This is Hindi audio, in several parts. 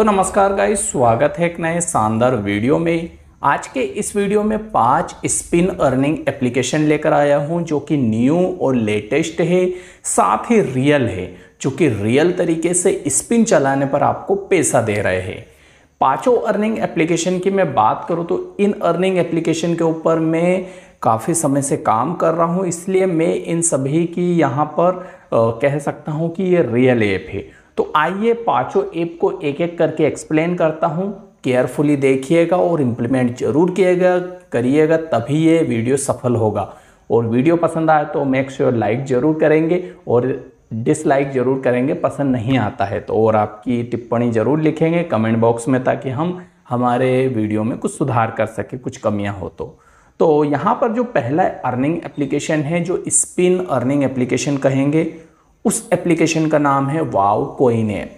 तो नमस्कार गाइस स्वागत है एक नए शानदार वीडियो में आज के इस वीडियो में पांच स्पिन अर्निंग एप्लीकेशन लेकर आया हूं जो कि न्यू और लेटेस्ट है साथ ही रियल है जो कि रियल तरीके से स्पिन चलाने पर आपको पैसा दे रहे हैं पांचों अर्निंग एप्लीकेशन की मैं बात करूं तो इन अर्निंग एप्लीकेशन के ऊपर मैं काफ़ी समय से काम कर रहा हूं इसलिए मैं इन सभी की यहां पर आ, कह सकता हूं कि ये रियल ऐप है तो आइए पांचों ऐप को एक एक करके एक्सप्लेन करता हूँ केयरफुली देखिएगा और इम्प्लीमेंट जरूर किएगा करिएगा तभी ये वीडियो सफल होगा और वीडियो पसंद आए तो मेक श्योर लाइक ज़रूर करेंगे और डिसलाइक ज़रूर करेंगे पसंद नहीं आता है तो और आपकी टिप्पणी ज़रूर लिखेंगे कमेंट बॉक्स में ताकि हम हमारे वीडियो में कुछ सुधार कर सके कुछ कमियां हो तो तो यहाँ पर जो पहला अर्निंग एप्लीकेशन है जो स्पिन अर्निंग एप्लीकेशन कहेंगे उस एप्लीकेशन का नाम है wow coin app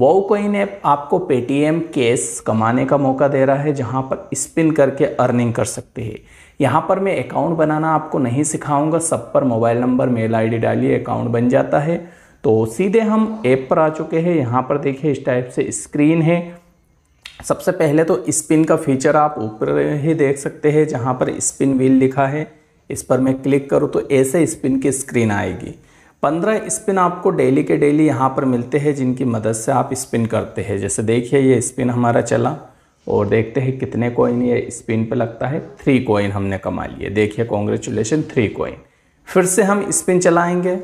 wow coin app आपको पेटीएम कैश कमाने का मौका दे रहा है जहाँ पर स्पिन करके अर्निंग कर सकते हैं यहाँ पर मैं अकाउंट बनाना आपको नहीं सिखाऊंगा सब पर मोबाइल नंबर मेल आईडी डालिए अकाउंट बन जाता है तो सीधे हम ऐप पर आ चुके हैं यहाँ पर देखिए इस टाइप से स्क्रीन है सबसे पहले तो स्पिन का फीचर आप ऊपर ही देख सकते हैं जहाँ पर स्पिन व्हील लिखा है इस पर मैं क्लिक करूँ तो ऐसे स्पिन की स्क्रीन आएगी पंद्रह स्पिन आपको डेली के डेली यहाँ पर मिलते हैं जिनकी मदद से आप स्पिन करते हैं जैसे देखिए ये स्पिन हमारा चला और देखते हैं कितने कॉइन ये स्पिन पे लगता है थ्री कॉइन हमने कमा लिए देखिए कॉन्ग्रेचुलेशन थ्री कॉइन फिर से हम स्पिन चलाएंगे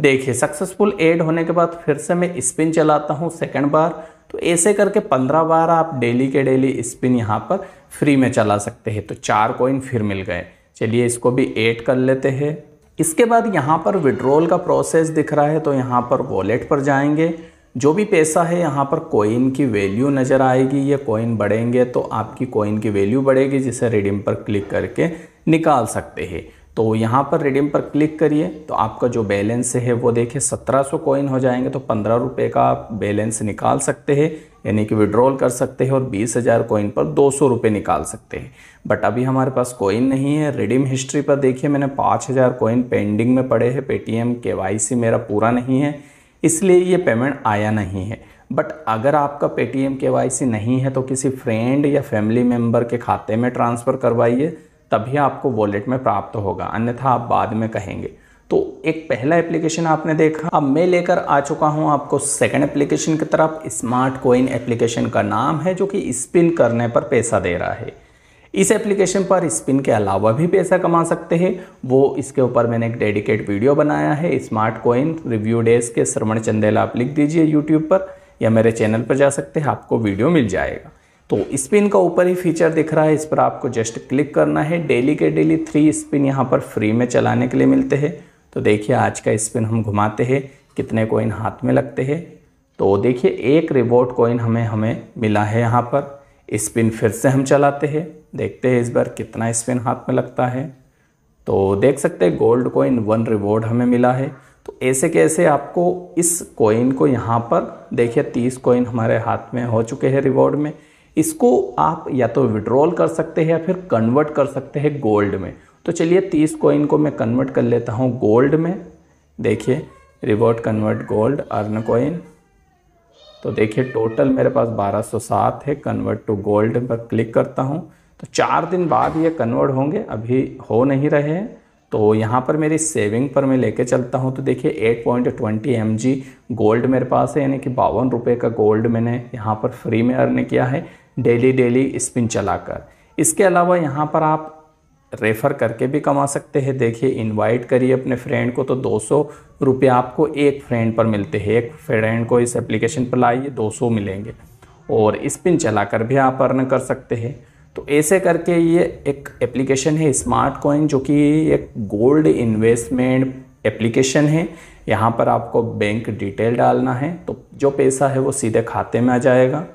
देखिए सक्सेसफुल एड होने के बाद फिर से मैं स्पिन चलाता हूँ सेकेंड बार तो ऐसे करके पंद्रह बार आप डेली के डेली स्पिन यहाँ पर फ्री में चला सकते हैं तो चार कॉइन फिर मिल गए चलिए इसको भी एड कर लेते हैं इसके बाद यहाँ पर विड्रॉल का प्रोसेस दिख रहा है तो यहाँ पर वॉलेट पर जाएंगे जो भी पैसा है यहाँ पर कोइन की वैल्यू नज़र आएगी ये कोइन बढ़ेंगे तो आपकी कोइन की वैल्यू बढ़ेगी जिसे रिडीम पर क्लिक करके निकाल सकते हैं तो यहाँ पर रिडीम पर क्लिक करिए तो आपका जो बैलेंस है वो देखिए सत्रह सौ कोइन हो जाएंगे तो पंद्रह रुपये का आप बैलेंस निकाल सकते हैं यानी कि विड्रॉल कर सकते हैं और बीस हज़ार कोइन पर दो सौ रुपये निकाल सकते हैं बट अभी हमारे पास कोइन नहीं है रिडीम हिस्ट्री पर देखिए मैंने पाँच हज़ार कोइन पेंडिंग में पड़े हैं पेटीएम के वाई सी मेरा पूरा नहीं है इसलिए ये पेमेंट आया नहीं है बट अगर आपका पेटीएम के वाई सी नहीं है तो किसी फ्रेंड या फैमिली मेम्बर के खाते में ट्रांसफ़र करवाइए तभी आपको वॉलेट में प्राप्त होगा अन्यथा आप बाद में कहेंगे तो एक पहला एप्लीकेशन आपने देखा अब मैं लेकर आ चुका हूं आपको सेकंड एप्लीकेशन की तरफ स्मार्ट कोइन एप्लीकेशन का नाम है जो कि स्पिन करने पर पैसा दे रहा है इस एप्लीकेशन पर स्पिन के अलावा भी पैसा कमा सकते हैं वो इसके ऊपर मैंने एक डेडिकेट वीडियो बनाया है स्मार्ट कोइन रिव्यू डेज के श्रवण चंदेला आप लिख दीजिए यूट्यूब पर या मेरे चैनल पर जा सकते हैं आपको वीडियो मिल जाएगा तो स्पिन का ऊपर ही फीचर दिख रहा है इस पर आपको जस्ट क्लिक करना है डेली के डेली थ्री स्पिन यहाँ पर फ्री में चलाने के लिए मिलते हैं तो देखिए आज का स्पिन हम घुमाते हैं कितने कोइन हाथ में लगते हैं तो देखिए एक रिवॉर्ड कोइन हमें हमें मिला है यहाँ पर स्पिन फिर से हम चलाते हैं देखते हैं इस बार कितना स्पिन हाथ में लगता है तो देख सकते हैं गोल्ड कोइन वन रिवॉर्ड हमें मिला है तो ऐसे कैसे आपको इस कोइन को यहाँ पर देखिए तीस कोइन हमारे हाथ में हो चुके हैं रिवॉर्ड में इसको आप या तो विड्रॉल कर सकते हैं या फिर कन्वर्ट कर सकते हैं गोल्ड में तो चलिए तीस कॉइन को मैं कन्वर्ट कर लेता हूँ गोल्ड में देखिए revert convert gold earn coin तो देखिए टोटल मेरे पास 1207 है कन्वर्ट टू गोल्ड पर क्लिक करता हूँ तो चार दिन बाद ये कन्वर्ट होंगे अभी हो नहीं रहे हैं तो यहाँ पर मेरी सेविंग पर मैं लेके चलता हूँ तो देखिए 8.20 पॉइंट ट्वेंटी गोल्ड मेरे पास है यानी कि बावन रुपये का गोल्ड मैंने यहाँ पर फ्री में अर्न किया है डेली डेली स्पिन चलाकर इसके अलावा यहाँ पर आप रेफ़र करके भी कमा सकते हैं देखिए इनवाइट करिए अपने फ्रेंड को तो दो सौ रुपये आपको एक फ्रेंड पर मिलते हैं एक फ्रेंड को इस एप्लीकेशन पर लाइए दो सौ मिलेंगे और स्पिन चला कर भी आप अर्न कर सकते हैं तो ऐसे करके ये एक एप्लीकेशन है स्मार्ट कॉइन जो कि एक गोल्ड इन्वेस्टमेंट एप्लीकेशन है यहाँ पर आपको बैंक डिटेल डालना है तो जो पैसा है वो सीधे खाते में आ जाएगा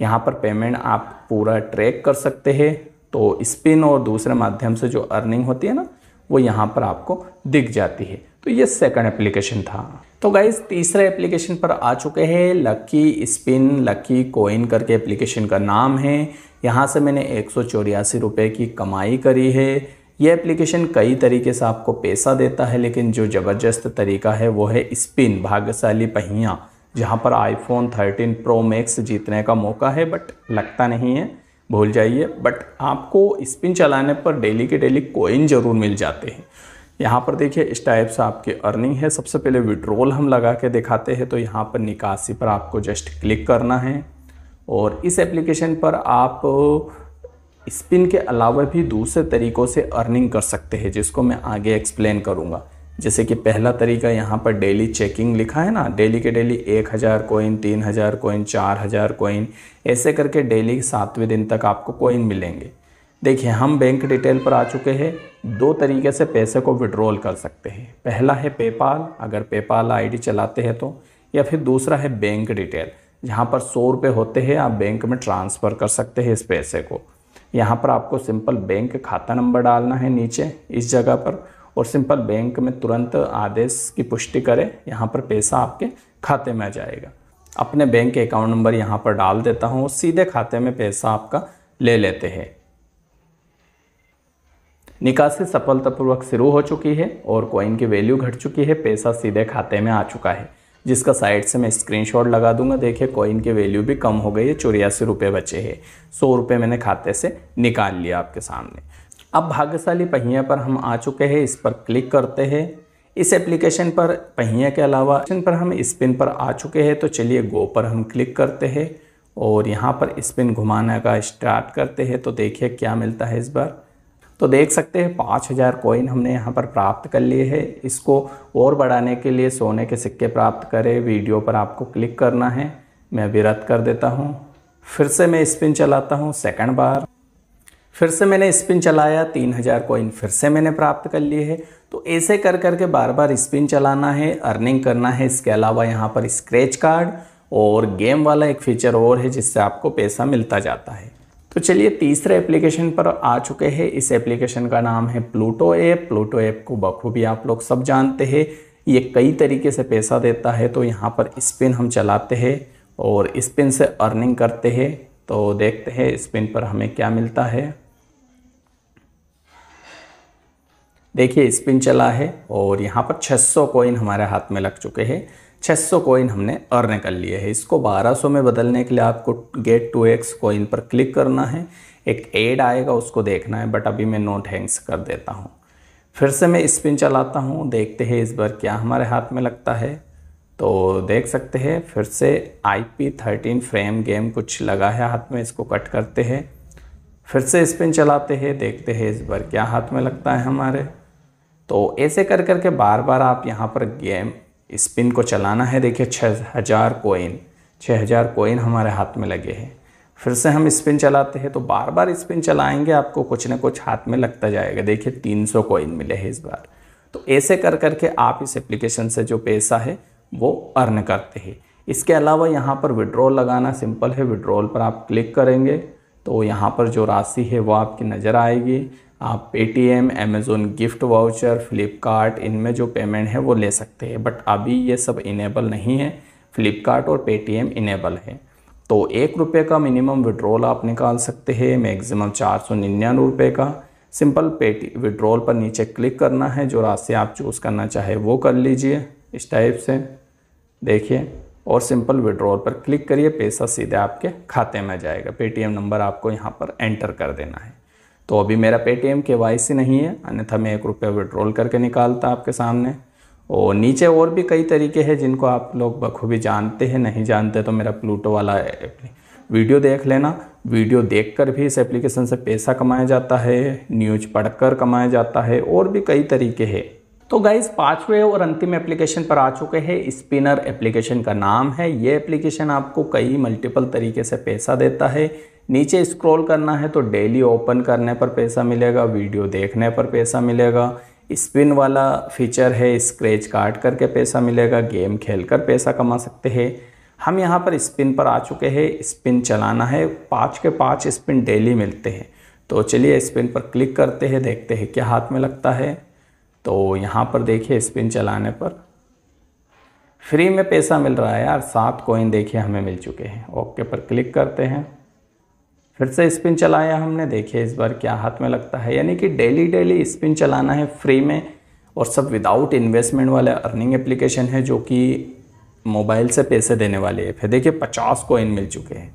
यहाँ पर पेमेंट आप पूरा ट्रैक कर सकते हैं तो स्पिन और दूसरे माध्यम से जो अर्निंग होती है ना वो यहाँ पर आपको दिख जाती है तो ये सेकंड एप्लीकेशन था तो गाइज तीसरे एप्लीकेशन पर आ चुके हैं लकी स्पिन लकी कोइन करके एप्लीकेशन का नाम है यहाँ से मैंने एक सौ की कमाई करी है ये एप्लीकेशन कई तरीके से आपको पैसा देता है लेकिन जो ज़बरदस्त तरीका है वो है स्पिन भाग्यशाली पहिया जहाँ पर आईफोन 13 प्रो मैक्स जीतने का मौका है बट लगता नहीं है भूल जाइए बट आपको स्पिन चलाने पर डेली के डेली कोइन ज़रूर मिल जाते हैं यहाँ पर देखिए इस टाइप से आपकी अर्निंग है सबसे पहले विड्रोल हम लगा के दिखाते हैं तो यहाँ पर निकासी पर आपको जस्ट क्लिक करना है और इस एप्लीकेशन पर आप स्पिन के अलावा भी दूसरे तरीक़ों से अर्निंग कर सकते हैं जिसको मैं आगे एक्सप्लेन करूँगा जैसे कि पहला तरीका यहाँ पर डेली चेकिंग लिखा है ना डेली के डेली एक हज़ार कोइन तीन हज़ार कोइन चार हज़ार कोइन ऐसे करके डेली सातवें दिन तक आपको कोइन मिलेंगे देखिए हम बैंक डिटेल पर आ चुके हैं दो तरीके से पैसे को विड्रॉल कर सकते हैं पहला है पेपाल अगर पेपाल आईडी चलाते हैं तो या फिर दूसरा है बैंक डिटेल जहाँ पर सौ रुपये होते हैं आप बैंक में ट्रांसफ़र कर सकते हैं इस पैसे को यहाँ पर आपको सिंपल बैंक खाता नंबर डालना है नीचे इस जगह पर और सिंपल बैंक में तुरंत आदेश की पुष्टि करें यहाँ पर पैसा आपके खाते में आ जाएगा अपने बैंक के अकाउंट नंबर यहाँ पर डाल देता हूँ सीधे खाते में पैसा आपका ले लेते हैं निकासी सफलतापूर्वक शुरू हो चुकी है और कॉइन की वैल्यू घट चुकी है पैसा सीधे खाते में आ चुका है जिसका साइड से मैं स्क्रीनशॉट लगा दूंगा देखिए कॉइन की वैल्यू भी कम हो गई है चौरासी रुपये बचे हैं सौ रुपये मैंने खाते से निकाल लिया आपके सामने अब भाग्यशाली पहिया पर हम आ चुके हैं इस पर क्लिक करते हैं इस एप्लीकेशन पर पहिया के अलावा ऑप्शन पर हम स्पिन पर आ चुके हैं तो चलिए गो पर हम क्लिक करते हैं और यहाँ पर स्पिन घुमाने का स्टार्ट करते हैं तो देखिए क्या मिलता है इस बार तो देख सकते हैं पाँच हज़ार कोइन हमने यहाँ पर प्राप्त कर लिए है इसको और बढ़ाने के लिए सोने के सिक्के प्राप्त करें वीडियो पर आपको क्लिक करना है मैं अभी रद्द कर देता हूँ फिर से मैं स्पिन चलाता हूँ सेकंड बार फिर से मैंने स्पिन चलाया तीन हज़ार कॉइन फिर से मैंने प्राप्त कर लिए है तो ऐसे कर कर के बार बार स्पिन चलाना है अर्निंग करना है इसके अलावा यहाँ पर स्क्रैच कार्ड और गेम वाला एक फीचर और है जिससे आपको पैसा मिलता जाता है तो चलिए तीसरे एप्लीकेशन पर आ चुके हैं इस एप्लीकेशन का नाम है प्लूटो ऐप प्लूटो ऐप को बखूबी आप लोग सब जानते हैं ये कई तरीके से पैसा देता है तो यहाँ पर स्पिन हम चलाते हैं और स्पिन से अर्निंग करते हैं तो देखते हैं स्पिन पर हमें क्या मिलता है देखिए स्पिन चला है और यहाँ पर 600 कॉइन हमारे हाथ में लग चुके हैं 600 कॉइन हमने अर्न कर लिए है इसको 1200 में बदलने के लिए आपको गेट टू एक्स कॉइन पर क्लिक करना है एक एड आएगा उसको देखना है बट अभी मैं नोट हैंग्स कर देता हूँ फिर से मैं स्पिन चलाता हूँ देखते हैं इस बार क्या हमारे हाथ में लगता है तो देख सकते हैं फिर से I P thirteen frame game कुछ लगा है हाथ में इसको कट करते हैं फिर से स्पिन चलाते हैं देखते हैं इस बार क्या हाथ में लगता है हमारे तो ऐसे कर कर के बार बार आप यहाँ पर गेम स्पिन को चलाना है देखिए छः हज़ार कोइन छः हज़ार कोइन हमारे हाथ में लगे हैं फिर से हम स्पिन चलाते हैं तो बार बार स्पिन चलाएंगे आपको कुछ ना कुछ हाथ में लगता जाएगा देखिए तीन सौ कोइन मिले हैं इस बार तो ऐसे कर कर के आप इस एप्लीकेशन से जो पैसा है वो अर्न करते हैं इसके अलावा यहाँ पर विड्रॉल लगाना सिंपल है विड्रॉल पर आप क्लिक करेंगे तो यहाँ पर जो राशि है वो आपकी नज़र आएगी आप Paytm Amazon gift voucher Flipkart इनमें जो पेमेंट है वो ले सकते हैं बट अभी ये सब इनेबल नहीं है फ़्लिपकार्ट और पेटीएम इनेबल है तो एक रुपये का मिनिमम विड्रॉल आप निकाल सकते हैं मैक्सिमम चार सौ निन्यानवे रुपये का सिंपल पेटी विड्रॉल पर नीचे क्लिक करना है जो रास्ते आप चूज़ करना चाहे वो कर लीजिए इस टाइप से देखिए और सिंपल विड्रॉल पर क्लिक करिए पैसा सीधे आपके खाते में जाएगा पेटीएम नंबर आपको यहाँ पर एंटर कर देना है तो अभी मेरा पेटीएम के वाई सी नहीं है अन्यथा मैं एक रुपया विड्रॉल करके निकालता आपके सामने और नीचे और भी कई तरीके हैं जिनको आप लोग बखूबी जानते हैं नहीं जानते तो मेरा प्लूटो वाला वीडियो देख लेना वीडियो देखकर भी इस एप्लीकेशन से पैसा कमाया जाता है न्यूज पढ़कर कमाया जाता है और भी कई तरीके हैं तो गाइज पांचवे और अंतिम एप्लीकेशन पर आ चुके हैं स्पिनर एप्लीकेशन का नाम है ये एप्लीकेशन आपको कई मल्टीपल तरीके से पैसा देता है नीचे स्क्रॉल करना है तो डेली ओपन करने पर पैसा मिलेगा वीडियो देखने पर पैसा मिलेगा स्पिन वाला फीचर है स्क्रैच काट करके पैसा मिलेगा गेम खेल कर पैसा कमा सकते हैं हम यहाँ पर स्पिन पर आ चुके हैं स्पिन चलाना है पाँच के पाँच स्पिन डेली मिलते हैं तो चलिए स्पिन पर क्लिक करते हैं देखते हैं क्या हाथ में लगता है तो यहाँ पर देखिए स्पिन चलाने पर फ्री में पैसा मिल रहा है यार सात कोइन देखिए हमें मिल चुके हैं ओके पर क्लिक करते हैं फिर से स्पिन चलाया हमने देखिए इस बार क्या हाथ में लगता है यानी कि डेली डेली स्पिन चलाना है फ्री में और सब विदाउट इन्वेस्टमेंट वाले अर्निंग एप्लीकेशन है जो कि मोबाइल से पैसे देने वाले ऐप है देखिए पचास कोइन मिल चुके हैं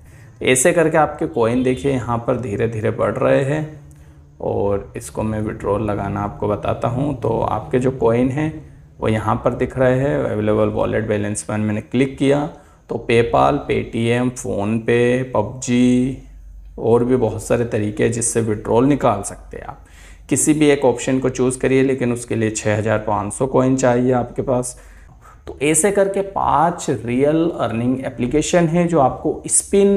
ऐसे करके आपके कोइन देखिए यहाँ पर धीरे धीरे बढ़ रहे हैं और इसको मैं विड्रॉल लगाना आपको बताता हूँ तो आपके जो कॉइन हैं वो यहाँ पर दिख रहे हैं अवेलेबल वॉलेट बैलेंस पर मैंने क्लिक किया तो पेपाल पेटीएम फ़ोनपे पबजी और भी बहुत सारे तरीके हैं जिससे विड्रॉल निकाल सकते हैं आप किसी भी एक ऑप्शन को चूज़ करिए लेकिन उसके लिए 6500 कॉइन चाहिए आपके पास तो ऐसे करके पांच रियल अर्निंग एप्लीकेशन है जो आपको स्पिन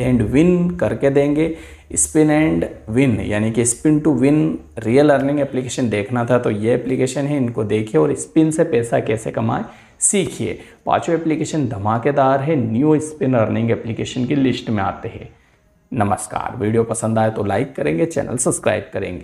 एंड विन करके देंगे स्पिन एंड विन यानी कि spin to win real earning application देखना था तो ये एप्लीकेशन है इनको देखिए और स्पिन से पैसा कैसे कमाएं सीखिए पाँचों एप्लीकेशन धमाकेदार है न्यू स्पिन अर्निंग एप्लीकेशन की लिस्ट में आते हैं नमस्कार वीडियो पसंद आए तो लाइक करेंगे चैनल सब्सक्राइब करेंगे